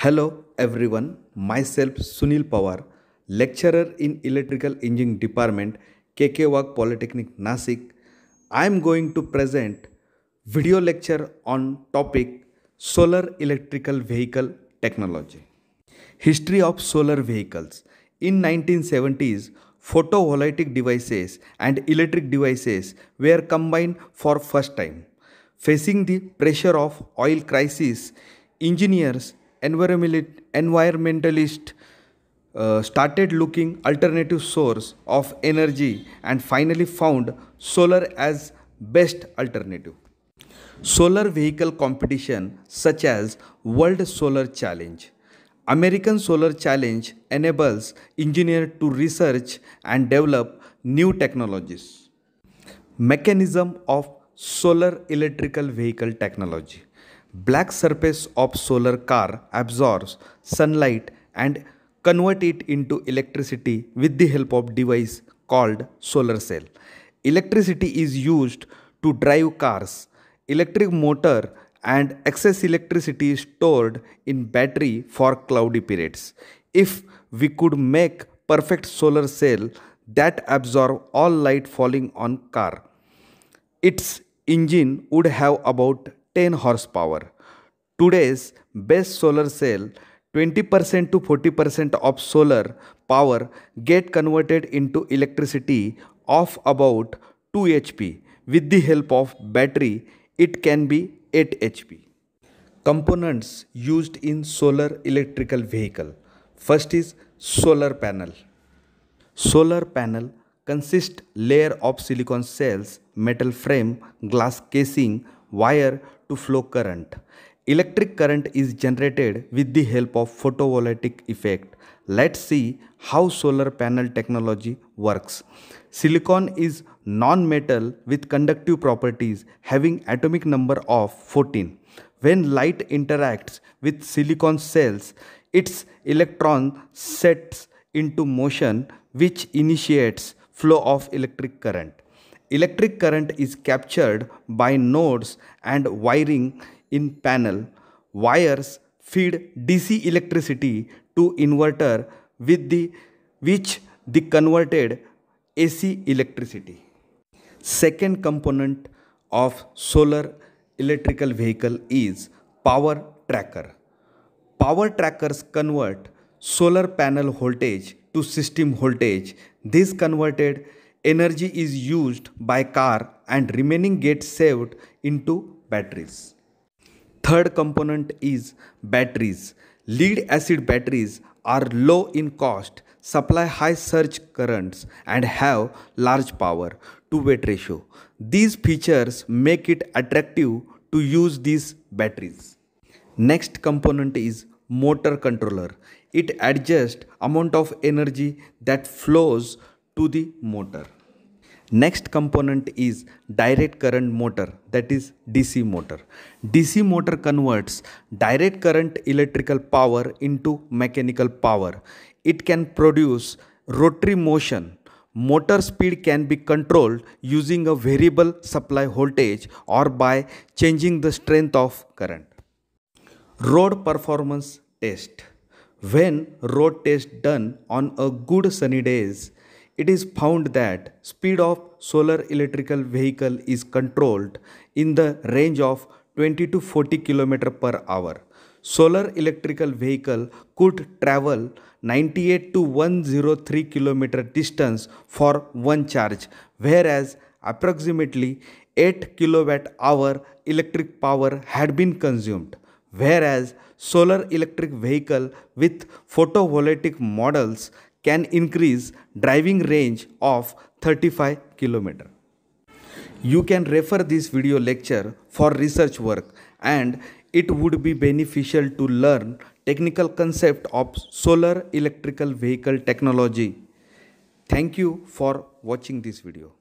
Hello everyone, myself Sunil Pawar, lecturer in Electrical Engineering Department, KK Wag Polytechnic Nasik. I am going to present video lecture on topic Solar Electrical Vehicle Technology. History of solar vehicles. In 1970s, photovoltaic devices and electric devices were combined for first time. Facing the pressure of oil crisis, engineers environmentalists uh, started looking alternative source of energy and finally found solar as best alternative solar vehicle competition such as world solar challenge american solar challenge enables engineers to research and develop new technologies mechanism of solar electrical vehicle technology black surface of solar car absorbs sunlight and convert it into electricity with the help of device called solar cell. Electricity is used to drive cars. Electric motor and excess electricity is stored in battery for cloudy periods. If we could make perfect solar cell that absorb all light falling on car, its engine would have about 10 horsepower. Today's best solar cell 20% to 40% of solar power get converted into electricity of about 2 HP. With the help of battery, it can be 8 HP. Components used in solar electrical vehicle. First is solar panel. Solar panel consists layer of silicon cells, metal frame, glass casing, wire to flow current. Electric current is generated with the help of photovoltaic effect. Let's see how solar panel technology works. Silicon is non-metal with conductive properties having atomic number of 14. When light interacts with silicon cells, its electron sets into motion which initiates flow of electric current. Electric current is captured by nodes and wiring in panel. Wires feed DC electricity to inverter with the which the converted AC electricity. Second component of solar electrical vehicle is power tracker. Power trackers convert solar panel voltage to system voltage. This converted energy is used by car and remaining gets saved into batteries. Third component is batteries. Lead acid batteries are low in cost, supply high surge currents, and have large power to weight ratio. These features make it attractive to use these batteries. Next component is motor controller. It adjusts amount of energy that flows to the motor. Next component is direct current motor that is DC motor. DC motor converts direct current electrical power into mechanical power. It can produce rotary motion. Motor speed can be controlled using a variable supply voltage or by changing the strength of current. Road performance test. When road test done on a good sunny days, it is found that speed of solar electrical vehicle is controlled in the range of 20 to 40 km per hour. Solar electrical vehicle could travel 98 to 103 km distance for one charge, whereas approximately 8 kilowatt hour electric power had been consumed whereas solar electric vehicle with photovoltaic models can increase driving range of 35 km. You can refer this video lecture for research work and it would be beneficial to learn technical concept of solar electrical vehicle technology. Thank you for watching this video.